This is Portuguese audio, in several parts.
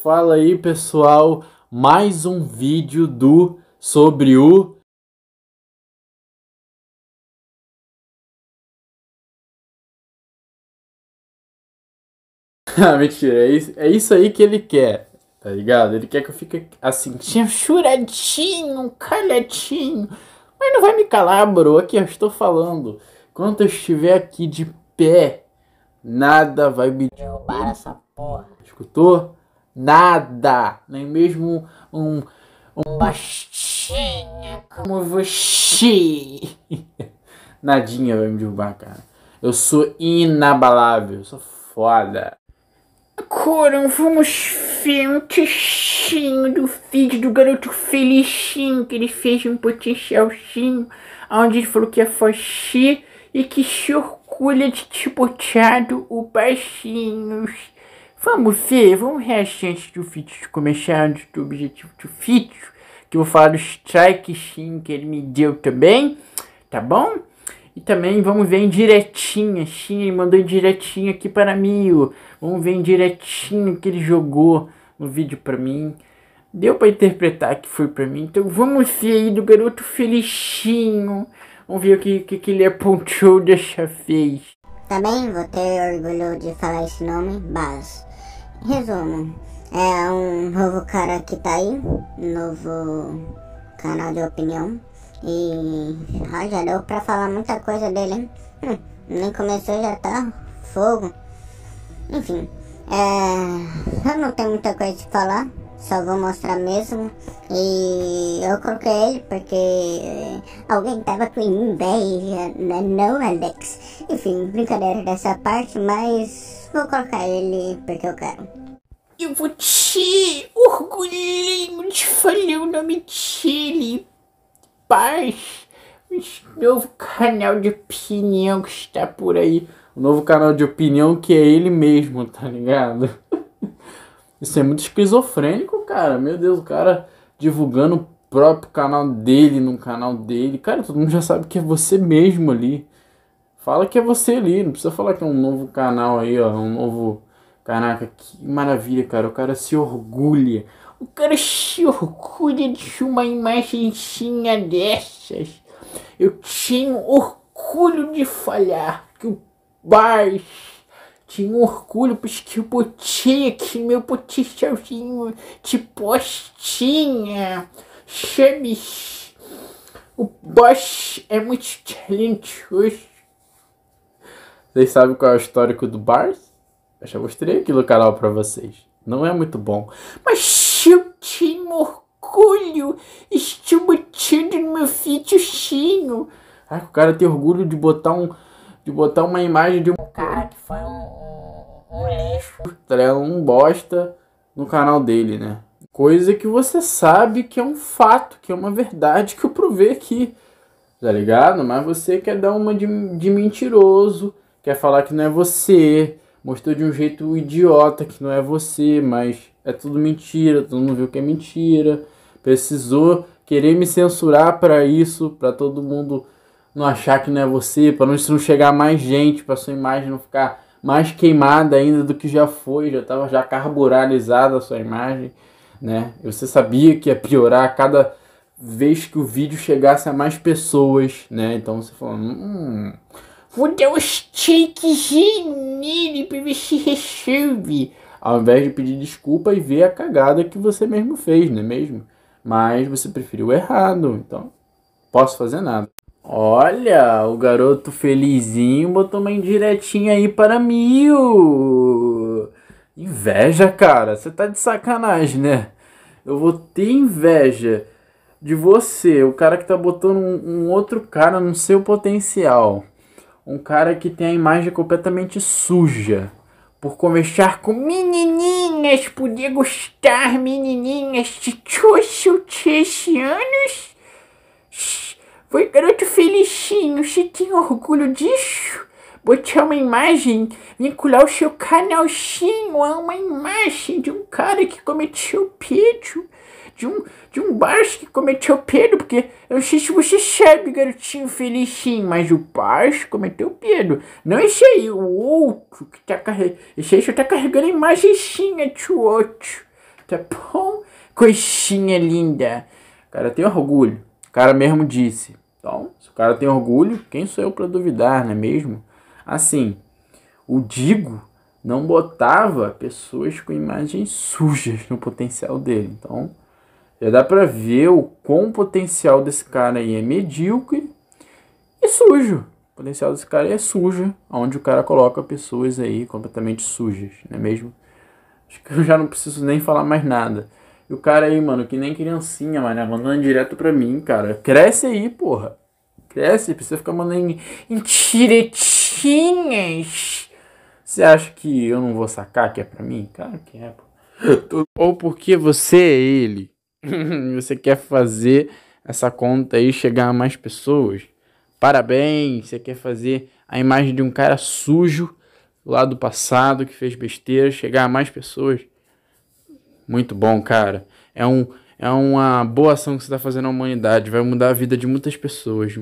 Fala aí pessoal, mais um vídeo do sobre o Ah, mentira, é, é isso, aí que ele quer, tá ligado? Ele quer que eu fique assim, churadinho, calhadinho, mas não vai me calar, bro, aqui eu estou falando. Quando eu estiver aqui de pé, nada vai me derrubar essa porra. Escutou? nada, nem mesmo um, um bastinha como você. Nadinha vai me derrubar, cara. Eu sou inabalável, eu sou foda. Agora vamos ver um textinho do vídeo do garoto felizinho que ele fez um potencialzinho, onde ele falou que é foxi e que se orgulha de tipoteado o baixinhos. Vamos ver, vamos reagir antes do vídeo começar, antes do objetivo do vídeo. Que eu vou falar do strike sim que ele me deu também, tá bom? E também vamos ver em direitinho, sim, ele mandou em direitinho aqui para mim. Vamos ver em direitinho que ele jogou no vídeo para mim. Deu para interpretar que foi para mim. Então vamos ver aí do garoto felixinho, Vamos ver o que, que, que ele apontou dessa vez. Também vou ter orgulho de falar esse nome, Baz resumo. É um novo cara que tá aí, novo canal de opinião. E ah, já deu pra falar muita coisa dele, hein? Hum, nem começou já tá fogo. Enfim, é, eu não tenho muita coisa de falar só vou mostrar mesmo. E eu coloquei ele porque eh, alguém tava com inveja, né? não Alex. Enfim, brincadeira dessa parte, mas vou colocar ele porque eu quero. Eu vou te orgulhinho de falar o nome dele. Paz, esse novo canal de opinião que está por aí. O novo canal de opinião que é ele mesmo, tá ligado? Isso é muito esquizofrênico, cara. Meu Deus, o cara divulgando o próprio canal dele no canal dele. Cara, todo mundo já sabe que é você mesmo ali. Fala que é você ali, não precisa falar que é um novo canal aí, ó, um novo Caraca, que maravilha, cara. O cara se orgulha. O cara se orgulha de uma imagenzinha dessas. Eu tinha orgulho de falhar que o baixo. Tinha um orgulho, porque o Boutique, meu Boutique de postinha. Chames. O Bosch é muito talentoso. Vocês sabem qual é o histórico do Bars? Eu já mostrei aqui no canal pra vocês. Não é muito bom. Mas eu tinha orgulho. Estou botando no meu fitioxinho. Ah, o cara tem orgulho de botar um de botar uma imagem de um cara que foi um, um lixo, tá um bosta no canal dele, né? Coisa que você sabe que é um fato, que é uma verdade que eu provei aqui, tá ligado? Mas você quer dar uma de, de mentiroso, quer falar que não é você, mostrou de um jeito idiota que não é você, mas é tudo mentira, todo mundo viu que é mentira, precisou querer me censurar para isso, para todo mundo não achar que não é você, para não, isso não chegar mais gente, para sua imagem não ficar mais queimada ainda do que já foi, já estava já carburalizada a sua imagem, né? E você sabia que ia piorar cada vez que o vídeo chegasse a mais pessoas, né? Então você falou, hum, vou dar um shake para ver se recebe. Ao invés de pedir desculpa e ver a cagada que você mesmo fez, não é mesmo? Mas você preferiu errado, então posso fazer nada. Olha, o garoto felizinho botou uma indiretinha aí para mil. Inveja, cara. Você tá de sacanagem, né? Eu vou ter inveja de você, o cara que tá botando um, um outro cara no seu potencial. Um cara que tem a imagem completamente suja. Por conversar com menininhas, podia gostar, menininhas, tchutchu, 13 anos. Foi garoto felizinho, se tem orgulho disso? Botar uma imagem, vincular o seu canalzinho a uma imagem de um cara que cometeu pedido, de um, de um baixo que cometeu pedido, porque eu sei se você sabe, garotinho felicinho, mas o baixo cometeu pedido. Não esse aí, o outro que tá carregando, esse aí só tá carregando a imagenzinha é de outro, tá bom? Coisinha linda, cara tem orgulho cara mesmo disse. Então, se o cara tem orgulho, quem sou eu para duvidar, não é mesmo? Assim, o Digo não botava pessoas com imagens sujas no potencial dele. Então, já dá para ver o quão o potencial desse cara aí é medíocre e sujo. O potencial desse cara é sujo, onde o cara coloca pessoas aí completamente sujas, não é mesmo? Acho que eu já não preciso nem falar mais nada. E o cara aí, mano, que nem criancinha, mano, mandando direto pra mim, cara. Cresce aí, porra. Cresce, precisa ficar mandando em, em tiretinhas. Você acha que eu não vou sacar que é pra mim? Claro que é, pô. Ou porque você é ele. você quer fazer essa conta aí chegar a mais pessoas. Parabéns, você quer fazer a imagem de um cara sujo lá do passado que fez besteira chegar a mais pessoas. Muito bom, cara. É, um, é uma boa ação que você está fazendo na humanidade. Vai mudar a vida de muitas pessoas.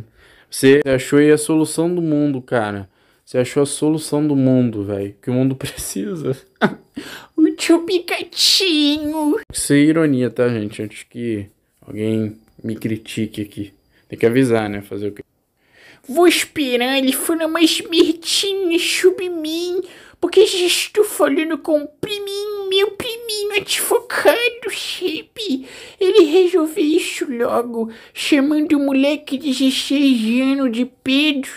Você achou aí a solução do mundo, cara. Você achou a solução do mundo, velho. Que o mundo precisa. o tio Picatinho. Isso é ironia, tá, gente? Antes que alguém me critique aqui. Tem que avisar, né? Fazer o quê? Vou esperar ele falar mais merdinha, sobre mim, porque já estou falando com o priminho, meu priminho advogado, sabe? Ele resolveu isso logo, chamando o moleque de 16 anos de Pedro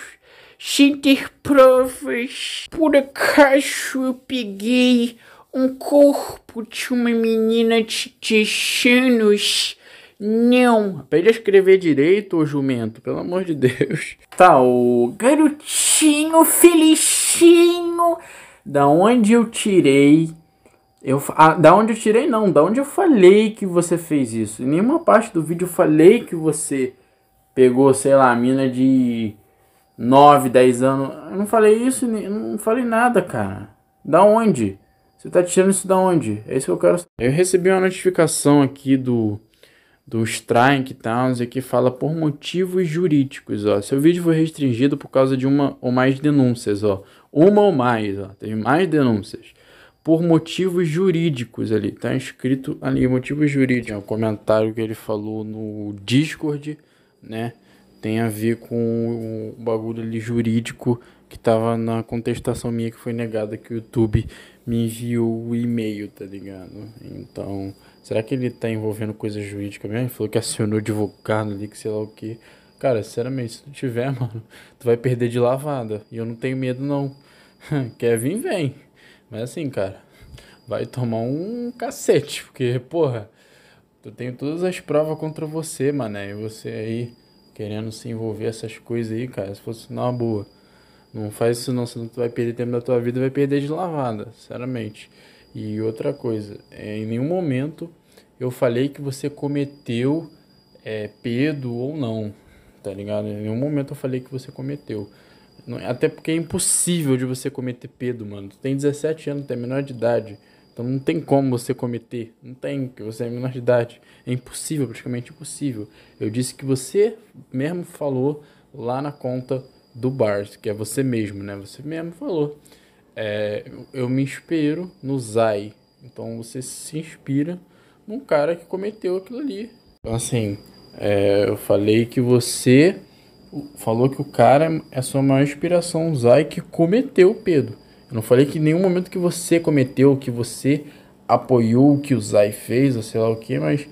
sem ter provas. Por acaso eu peguei um corpo de uma menina de 10 anos não, aprende a escrever direito, ô jumento, pelo amor de Deus. Tá, o garotinho felichinho, da onde eu tirei eu, ah, da onde eu tirei, não. Da onde eu falei que você fez isso. Em nenhuma parte do vídeo eu falei que você pegou, sei lá, a mina de 9, 10 anos. Eu não falei isso, não falei nada, cara. Da onde? Você tá tirando isso da onde? É isso que eu quero Eu recebi uma notificação aqui do do Strike e aqui que fala por motivos jurídicos, ó. Seu vídeo foi restringido por causa de uma ou mais denúncias, ó. Uma ou mais, ó. Tem mais denúncias. Por motivos jurídicos ali. Tá escrito ali, motivos jurídicos. É um comentário que ele falou no Discord, né? Tem a ver com o bagulho ali jurídico que tava na contestação minha que foi negada que o YouTube me enviou o e-mail, tá ligado? Então... Será que ele tá envolvendo coisa jurídica mesmo? Ele falou que acionou advogado ali, que sei lá o que. Cara, sinceramente, se tu tiver, mano, tu vai perder de lavada. E eu não tenho medo, não. Quer vir, vem. Mas assim, cara, vai tomar um cacete, porque, porra, eu tenho todas as provas contra você, mané. E você aí querendo se envolver essas coisas aí, cara, se fosse na boa. Não faz isso não, senão tu vai perder tempo da tua vida vai perder de lavada, sinceramente. E outra coisa, é, em nenhum momento eu falei que você cometeu é, pedo ou não, tá ligado? Em nenhum momento eu falei que você cometeu. É, até porque é impossível de você cometer pedo, mano. Tu tem 17 anos, tu é menor de idade. Então não tem como você cometer. Não tem, porque você é menor de idade. É impossível, praticamente impossível. Eu disse que você mesmo falou lá na conta do Bars, que é você mesmo, né? Você mesmo falou. É, eu me inspiro no Zai. Então você se inspira um cara que cometeu aquilo ali. Então, assim, é, eu falei que você falou que o cara é a sua maior inspiração, usar e que cometeu, Pedro. Eu não falei que em nenhum momento que você cometeu, que você apoiou o que o Zay fez, ou sei lá o que, mas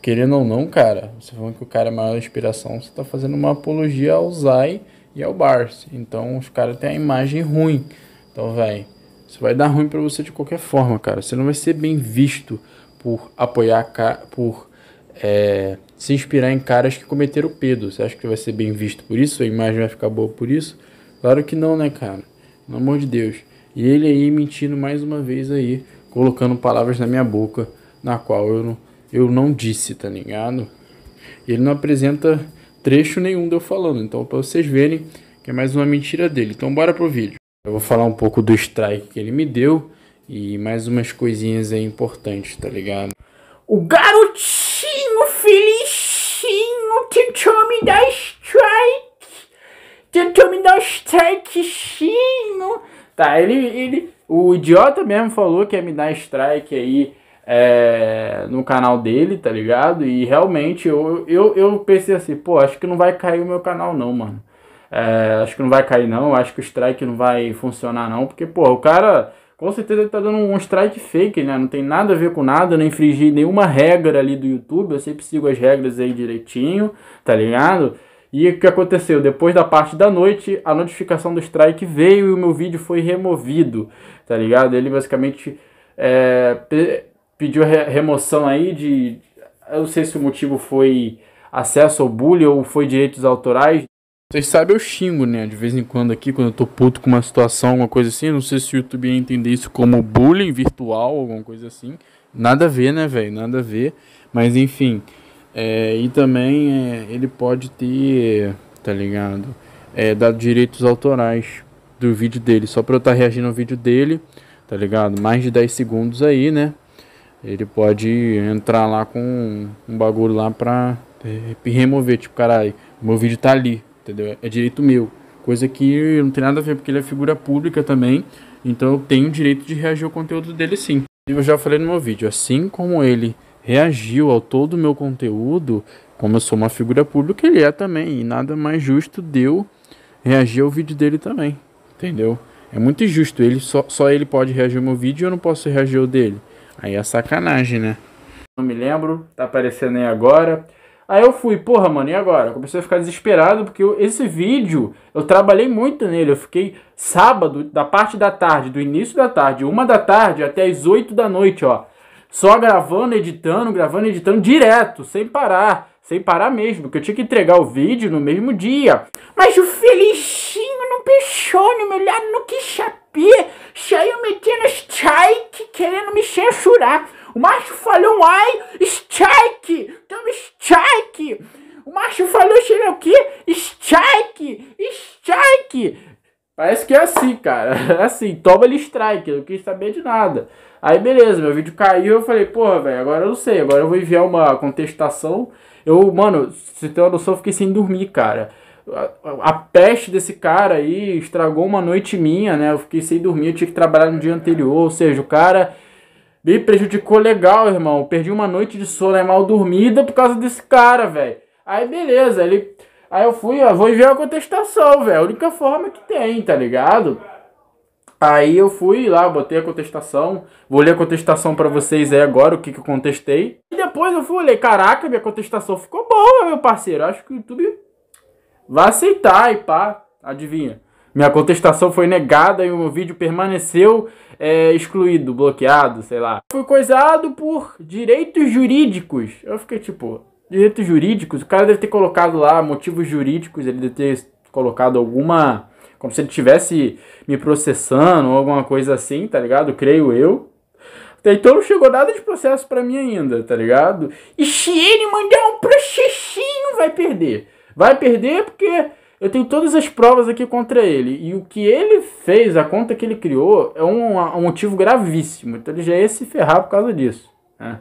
querendo ou não, cara, você falando que o cara é a maior inspiração, você tá fazendo uma apologia ao Zay e ao Barça. Então os caras têm a imagem ruim. Então, vai, isso vai dar ruim para você de qualquer forma, cara. Você não vai ser bem visto por apoiar, por é, se inspirar em caras que cometeram pedo. Você acha que vai ser bem visto por isso? A imagem vai ficar boa por isso? Claro que não, né, cara? Pelo amor de Deus. E ele aí mentindo mais uma vez aí, colocando palavras na minha boca, na qual eu não, eu não disse, tá ligado? Ele não apresenta trecho nenhum de eu falando, então para vocês verem que é mais uma mentira dele. Então bora pro vídeo. Eu vou falar um pouco do strike que ele me deu e mais umas coisinhas aí importantes, tá ligado? O garotinho felizinho tentou me dar strike. Tentou me dar strike strikezinho. Tá, ele, ele. O idiota mesmo falou que ia me dar strike aí. É, no canal dele, tá ligado? E realmente eu, eu, eu pensei assim, pô, acho que não vai cair o meu canal não, mano. É, acho que não vai cair não, acho que o strike não vai funcionar não, porque, pô, o cara com certeza ele tá dando um strike fake, né? Não tem nada a ver com nada, não infringir nenhuma regra ali do YouTube. Eu sempre sigo as regras aí direitinho, tá ligado? E o que aconteceu? Depois da parte da noite, a notificação do strike veio e o meu vídeo foi removido, tá ligado? Ele basicamente é, pediu remoção aí de. Eu não sei se o motivo foi acesso ao bullying ou foi direitos autorais. Vocês sabem, eu xingo, né? De vez em quando aqui, quando eu tô puto com uma situação, alguma coisa assim. Não sei se o YouTube ia entender isso como bullying virtual, alguma coisa assim. Nada a ver, né, velho? Nada a ver. Mas enfim. É, e também é, ele pode ter, tá ligado? É, dado direitos autorais do vídeo dele. Só pra eu estar tá reagindo ao vídeo dele, tá ligado? Mais de 10 segundos aí, né? Ele pode entrar lá com um bagulho lá pra é, remover. Tipo, caralho, meu vídeo tá ali entendeu? É direito meu. Coisa que não tem nada a ver, porque ele é figura pública também, então eu tenho o direito de reagir ao conteúdo dele sim. E Eu já falei no meu vídeo, assim como ele reagiu ao todo o meu conteúdo, como eu sou uma figura pública, ele é também, e nada mais justo deu reagir ao vídeo dele também, entendeu? É muito injusto, ele só, só ele pode reagir ao meu vídeo e eu não posso reagir ao dele. Aí é sacanagem, né? Não me lembro, tá aparecendo aí agora. Aí eu fui, porra, mano, e agora? Eu comecei a ficar desesperado porque eu, esse vídeo, eu trabalhei muito nele. Eu fiquei sábado, da parte da tarde, do início da tarde, uma da tarde até as oito da noite, ó. Só gravando, editando, gravando, editando direto, sem parar. Sem parar mesmo, porque eu tinha que entregar o vídeo no mesmo dia. Mas o Felichinho não deixou no meu olhar no que chapê. Saiu metendo strike, querendo me censurar. O macho falou ai, strike! Tem um strike! O macho falou chega aqui o Strike! Strike! Parece que é assim, cara. É assim, toma ele strike, eu não quis saber de nada. Aí beleza, meu vídeo caiu, eu falei, porra, velho, agora eu não sei, agora eu vou enviar uma contestação. Eu, mano, se tem uma noção, fiquei sem dormir, cara. A, a, a peste desse cara aí estragou uma noite minha, né? Eu fiquei sem dormir, eu tinha que trabalhar no dia anterior, ou seja, o cara me prejudicou legal, irmão. Perdi uma noite de sono, é mal dormida por causa desse cara, velho. Aí beleza, ele. Aí eu fui, ó, vou enviar a contestação, velho. A única forma que tem, tá ligado? Aí eu fui lá, botei a contestação. Vou ler a contestação para vocês aí agora, o que, que eu contestei. E depois eu fui ler, caraca, minha contestação ficou boa, meu parceiro. Acho que o YouTube vai aceitar e pá. Adivinha? Minha contestação foi negada e o meu vídeo permaneceu é, excluído, bloqueado, sei lá. Fui coisado por direitos jurídicos. Eu fiquei tipo, direitos jurídicos? O cara deve ter colocado lá motivos jurídicos, ele deve ter colocado alguma. Como se ele tivesse me processando ou alguma coisa assim, tá ligado? Creio eu. Então não chegou nada de processo para mim ainda, tá ligado? E se ele mandar um processinho, vai perder. Vai perder porque eu tenho todas as provas aqui contra ele. E o que ele fez, a conta que ele criou, é um, um motivo gravíssimo. Então ele já ia se ferrar por causa disso. Né?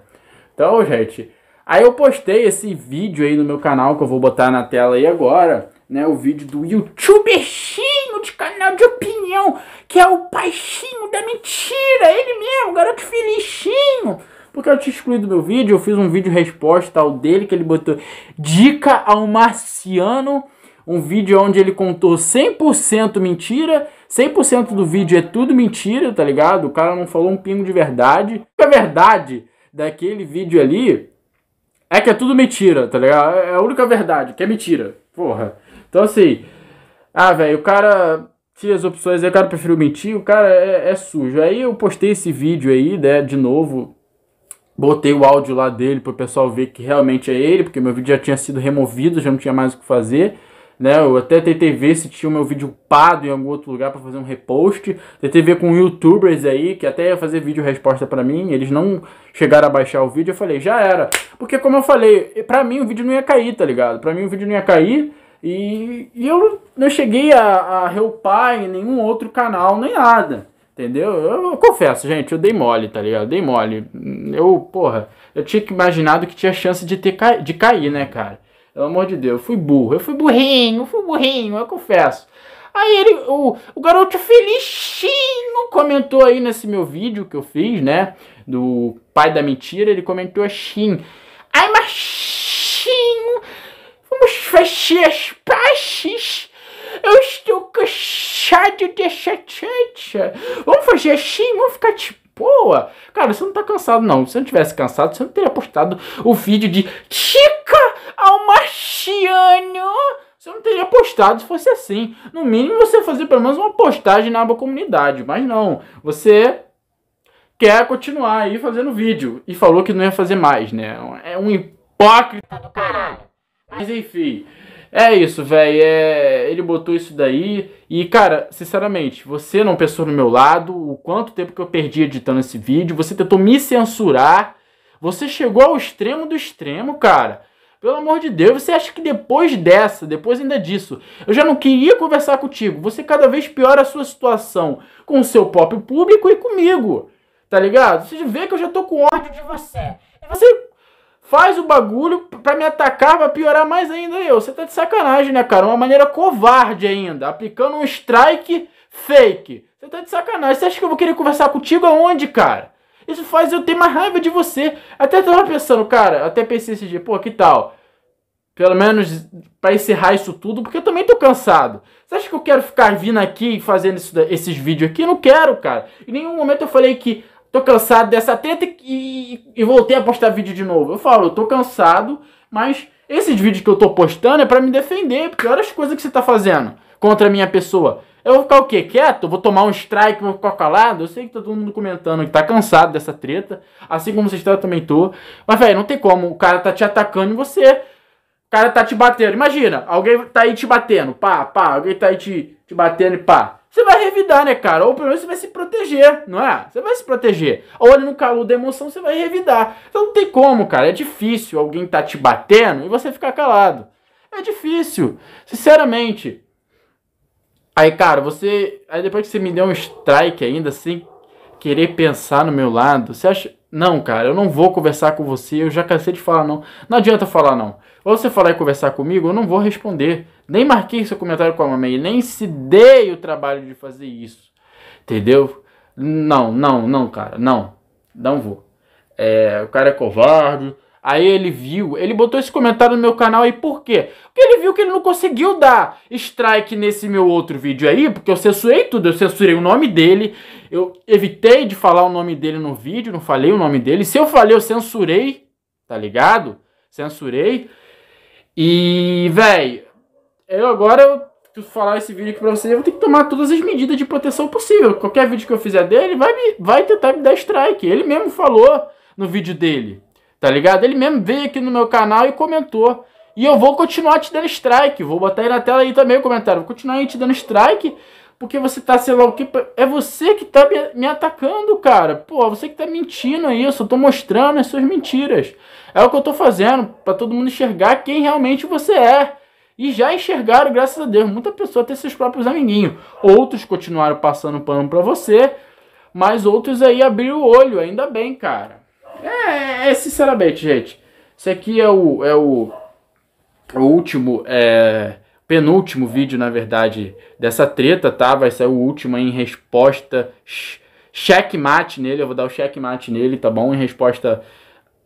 Então, gente, aí eu postei esse vídeo aí no meu canal, que eu vou botar na tela aí agora, né? O vídeo do YouTuberchinho de canal de opinião, que é o paixinho da mentira, ele mesmo, garoto felichinho. Porque eu tinha excluído meu vídeo, eu fiz um vídeo resposta ao dele, que ele botou dica ao marciano um vídeo onde ele contou 100% mentira, 100% do vídeo é tudo mentira, tá ligado? O cara não falou um pingo de verdade. A verdade daquele vídeo ali é que é tudo mentira, tá ligado? É, é a única verdade, que é mentira. Porra. Então assim, ah, velho, o cara tira as opções o cara preferiu mentir, o cara é, é sujo. Aí eu postei esse vídeo aí, né, de novo, Botei o áudio lá dele pro pessoal ver que realmente é ele, porque meu vídeo já tinha sido removido, já não tinha mais o que fazer né? Eu até tentei ver se tinha o meu vídeo upado em algum outro lugar para fazer um repost. Tentei ver com youtubers aí que até ia fazer vídeo resposta para mim, eles não chegaram a baixar o vídeo. Eu falei, já era. Porque como eu falei, para mim o vídeo não ia cair, tá ligado? Para mim o vídeo não ia cair. E, e eu não cheguei a, a reupar em nenhum outro canal, nem nada. Entendeu? Eu, eu confesso, gente, eu dei mole, tá ligado? dei mole. Eu, porra, eu tinha imaginado que tinha chance de, ter, de cair, né, cara? Pelo amor de Deus, eu fui burro. Eu fui burrinho, Eu fui burrinho, eu confesso. Aí ele, o, o garoto felichinho comentou aí nesse meu vídeo que eu fiz, né? Do pai da mentira, ele comentou assim. Ai, machinho, vamos fechar as pastes. Eu estou cansado de tchancha. Vamos fazer assim, vamos ficar de boa. Cara, você não tá cansado, não. Se eu não tivesse cansado, você não teria postado o vídeo de Chica! Marciano! Você não teria postado se fosse assim. No mínimo você fazer pelo menos uma postagem na aba comunidade, mas não. Você quer continuar aí fazendo vídeo e falou que não ia fazer mais, né? É um hipócrita do caralho. Mas enfim, é isso, velho. É... Ele botou isso daí. E, cara, sinceramente, você não pensou no meu lado, o quanto tempo que eu perdi editando esse vídeo, você tentou me censurar. Você chegou ao extremo do extremo, cara. Pelo amor de Deus, você acha que depois dessa, depois ainda disso, eu já não queria conversar contigo. Você cada vez piora a sua situação com o seu próprio público e comigo. Tá ligado? Você vê que eu já tô com ódio de você. E você faz o bagulho para me atacar, pra piorar mais ainda eu. Você tá de sacanagem, né, cara? Uma maneira covarde ainda, aplicando um strike fake. Você tá de sacanagem. Você acha que eu vou querer conversar contigo aonde, cara? Isso faz eu ter mais raiva de você. Até tava pensando, cara, até pensei esse dia, pô, que tal? Pelo menos para encerrar isso tudo, porque eu também tô cansado. Você acha que eu quero ficar vindo aqui fazendo isso, esses vídeos aqui? Não quero, cara. Em nenhum momento eu falei que tô cansado dessa treta e, e, voltei a postar vídeo de novo. Eu falo, eu tô cansado, mas esses vídeos que eu tô postando é para me defender, porque olha as coisas que você tá fazendo contra a minha pessoa. Eu vou ficar o quê? Quieto? Vou tomar um strike, vou ficar calado? Eu sei que tá todo mundo comentando que tá cansado dessa treta. Assim como vocês também tô. Mas, velho, não tem como. O cara tá te atacando e você. O cara tá te batendo. Imagina, alguém tá aí te batendo. Pá, pá. Alguém tá aí te, te batendo e pá. Você vai revidar, né, cara? Ou pelo menos você vai se proteger, não é? Você vai se proteger. Ou ele no calor da emoção, você vai revidar. Então não tem como, cara. É difícil alguém tá te batendo e você ficar calado. É difícil. Sinceramente. Aí, cara, você. Aí depois que você me deu um strike ainda, assim, querer pensar no meu lado, você acha. Não, cara, eu não vou conversar com você, eu já cansei de falar não. Não adianta falar não. Ou você falar e conversar comigo, eu não vou responder. Nem marquei seu comentário com a mamãe, nem se dei o trabalho de fazer isso. Entendeu? Não, não, não, cara, não. Não vou. É, o cara é covarde, Aí ele viu, ele botou esse comentário no meu canal aí por quê? Porque ele viu que ele não conseguiu dar strike nesse meu outro vídeo aí, porque eu censurei tudo, eu censurei o nome dele, eu evitei de falar o nome dele no vídeo, não falei o nome dele. Se eu falei, eu censurei, tá ligado? Censurei. E, velho, eu agora eu falar esse vídeo aqui pra vocês, eu vou ter que tomar todas as medidas de proteção possível. Qualquer vídeo que eu fizer dele vai, me, vai tentar me dar strike. Ele mesmo falou no vídeo dele tá ligado? Ele mesmo veio aqui no meu canal e comentou. E eu vou continuar te dando strike. Vou botar aí na tela aí também o comentário. Vou continuar aí te dando strike. Porque você tá, sei lá o que. É você que tá me atacando, cara. Pô, você que tá mentindo aí Eu só tô mostrando as suas mentiras. É o que eu tô fazendo. para todo mundo enxergar quem realmente você é. E já enxergaram, graças a Deus. Muita pessoa tem seus próprios amiguinhos. Outros continuaram passando pano pra você. Mas outros aí abriram o olho. Ainda bem, cara. É, é, sinceramente, gente. Esse aqui é o, é o, é o último, é, penúltimo vídeo, na verdade, dessa treta, tá? Vai ser o último em resposta. Checkmate nele, eu vou dar o checkmate nele, tá bom? Em resposta.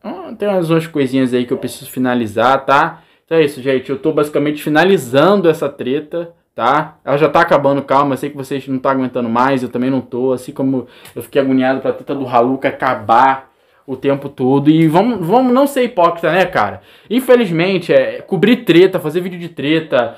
Hum, tem umas, coisinhas aí que eu preciso finalizar, tá? Então é isso, gente. Eu tô basicamente finalizando essa treta tá? Ela já tá acabando, calma, eu sei que vocês não tá aguentando mais, eu também não tô, assim como eu fiquei agoniado pra treta do Haluca acabar, o tempo todo. E vamos, vamos não ser hipócrita, né, cara? Infelizmente, é, cobrir treta, fazer vídeo de treta,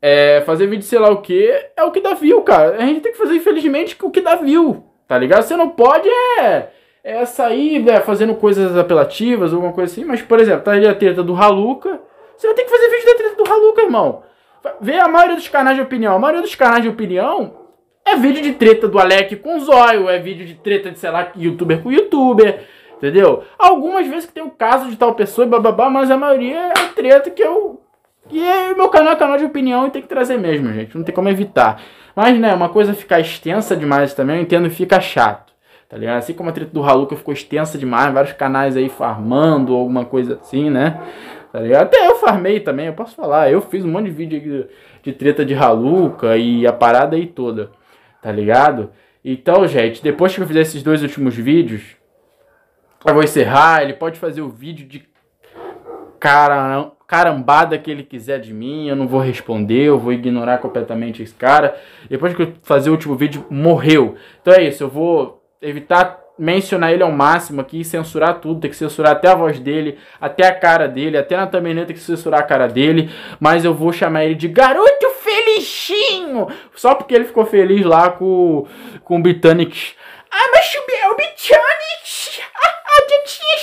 é, fazer vídeo sei lá o que, é o que dá view, cara. A gente tem que fazer, infelizmente, o que dá view, tá ligado? Você não pode é, é sair né, fazendo coisas apelativas, alguma coisa assim. Mas, por exemplo, tá ali a treta do Haluca. Você vai ter que fazer vídeo da treta do Haluca, irmão. Vê a maioria dos canais de opinião. A maioria dos canais de opinião é vídeo de treta do Alec com o Zóio, é vídeo de treta de, sei lá, youtuber com youtuber Entendeu? Algumas vezes que tem o caso de tal pessoa e bababá, mas a maioria é treta que eu. E é meu canal é canal de opinião e tem que trazer mesmo, gente. Não tem como evitar. Mas, né, uma coisa é ficar extensa demais também, eu entendo, fica chato. Tá ligado? Assim como a treta do Haluca ficou extensa demais, vários canais aí farmando, alguma coisa assim, né? Tá ligado? Até eu farmei também, eu posso falar. Eu fiz um monte de vídeo de, de treta de Haluca e a parada aí toda. Tá ligado? Então, gente, depois que eu fizer esses dois últimos vídeos, eu vou encerrar, ele pode fazer o vídeo de cara, carambada que ele quiser de mim, eu não vou responder, eu vou ignorar completamente esse cara. Depois que eu fazer o último vídeo, morreu. Então é isso, eu vou evitar mencionar ele ao máximo aqui, censurar tudo, tem que censurar até a voz dele, até a cara dele, até na thumbnail tem que censurar a cara dele, mas eu vou chamar ele de garoto felixinho, só porque ele ficou feliz lá com, com o Britannics. Ah, mas o Britannics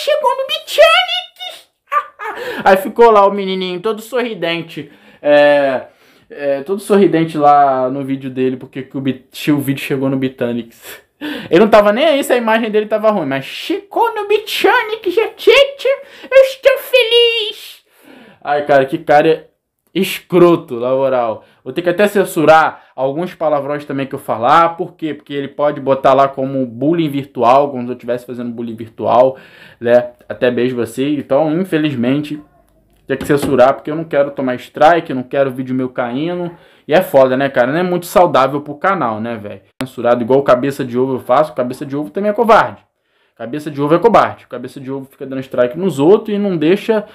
chegou no Bichanic! Aí ficou lá o menininho todo sorridente. É, é, todo sorridente lá no vídeo dele, porque o, o vídeo chegou no Bitanix. Ele não tava nem aí se a imagem dele tava ruim, mas chegou no Bichanic, gente! Eu estou feliz! Ai, cara, que cara escroto, na moral. Vou ter que até censurar alguns palavrões também que eu falar, por quê? Porque ele pode botar lá como bullying virtual, como se eu estivesse fazendo bullying virtual, né? Até beijo você. Assim. Então, infelizmente, tem que censurar, porque eu não quero tomar strike, não quero vídeo meu caindo. E é foda, né, cara? Não é muito saudável pro canal, né, velho? Censurado igual cabeça de ovo eu faço, cabeça de ovo também é covarde. Cabeça de ovo é covarde. Cabeça de ovo fica dando strike nos outros e não deixa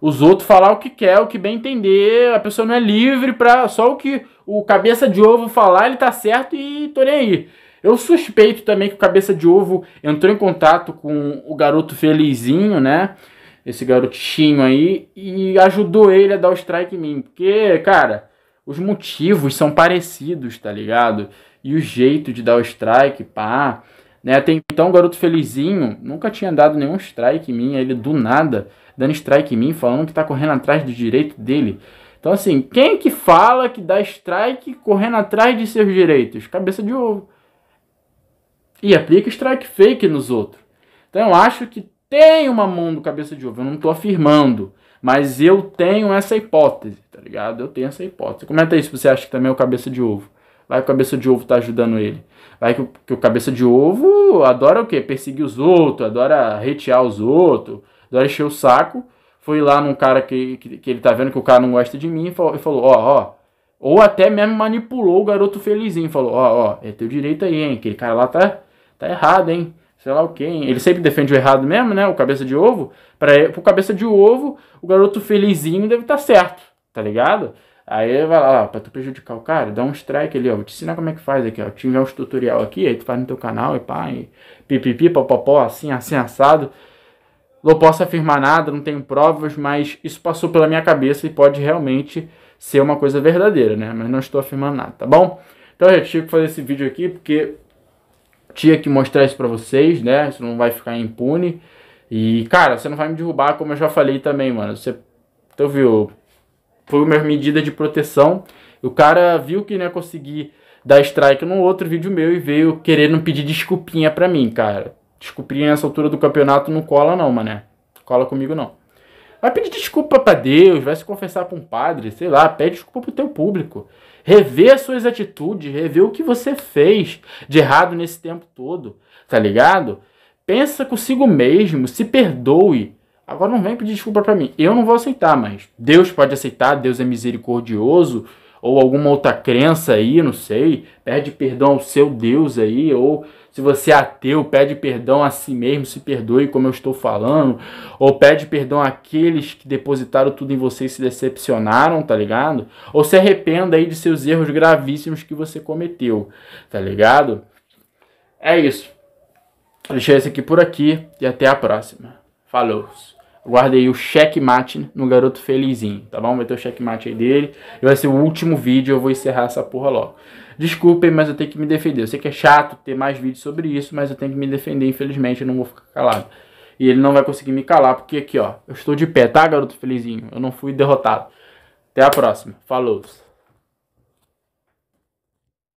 os outros falar o que quer, o que bem entender. A pessoa não é livre para só o que o cabeça de ovo falar, ele tá certo e tô nem aí. Eu suspeito também que o cabeça de ovo entrou em contato com o garoto felizinho, né? Esse garotinho aí e ajudou ele a dar o strike em mim, porque, cara, os motivos são parecidos, tá ligado? E o jeito de dar o strike, pá. Né? Até então, o garoto felizinho nunca tinha dado nenhum strike em mim, ele do nada dando strike em mim, falando que tá correndo atrás do direito dele. Então, assim, quem que fala que dá strike correndo atrás de seus direitos? Cabeça de ovo. E aplica strike fake nos outros. Então, eu acho que tem uma mão do cabeça de ovo. Eu não estou afirmando, mas eu tenho essa hipótese, tá ligado? Eu tenho essa hipótese. Comenta aí se você acha que também é o cabeça de ovo. Vai que o cabeça de ovo tá ajudando ele. Vai que o, que o cabeça de ovo adora o quê? Perseguir os outros, adora retear os outros, adora encher o saco fui lá num cara que, que, que ele tá vendo que o cara não gosta de mim e falou, ó, ó. Ou até mesmo manipulou o garoto felizinho, falou, ó, ó, é teu direito aí, hein? Aquele cara lá tá, tá errado, hein? sei lá o quê. Ele sempre defende o errado mesmo, né? O cabeça de ovo. Para o cabeça de ovo, o garoto felizinho deve estar tá certo, tá ligado? Aí vai lá, para tu prejudicar o cara, dá um strike ali, ó. Vou te ensinar como é que faz aqui, ó. tinha uns tutorial aqui, aí tu faz no teu canal e pá, e pipipi, popopó, assim, assim, assado. Não posso afirmar nada, não tenho provas, mas isso passou pela minha cabeça e pode realmente ser uma coisa verdadeira, né? Mas não estou afirmando nada, tá bom? Então eu já tive que fazer esse vídeo aqui porque tinha que mostrar isso pra vocês, né? Isso não vai ficar impune. E, cara, você não vai me derrubar, como eu já falei também, mano. Você, tu viu, foi uma medida de proteção. O cara viu que não ia conseguir dar strike num outro vídeo meu e veio querendo pedir desculpinha pra mim, cara Descobrir nessa altura do campeonato não cola não, mané. Cola comigo não. Vai pedir desculpa para Deus, vai se confessar pra um padre, sei lá, pede desculpa pro teu público. Rever as suas atitudes, rever o que você fez de errado nesse tempo todo, tá ligado? Pensa consigo mesmo, se perdoe. Agora não vem pedir desculpa para mim. Eu não vou aceitar, mas Deus pode aceitar, Deus é misericordioso ou alguma outra crença aí, não sei, pede perdão ao seu Deus aí, ou se você é ateu, pede perdão a si mesmo, se perdoe, como eu estou falando, ou pede perdão àqueles que depositaram tudo em você e se decepcionaram, tá ligado? Ou se arrependa aí de seus erros gravíssimos que você cometeu, tá ligado? É isso. Deixei esse aqui por aqui e até a próxima. Falou! guardei o checkmate no garoto felizinho, tá bom? Vai ter o checkmate aí dele. E vai ser o último vídeo, eu vou encerrar essa porra logo. Desculpem, mas eu tenho que me defender. Eu sei que é chato ter mais vídeos sobre isso, mas eu tenho que me defender, infelizmente, eu não vou ficar calado. E ele não vai conseguir me calar, porque aqui, ó, eu estou de pé, tá, garoto felizinho? Eu não fui derrotado. Até a próxima. Falou.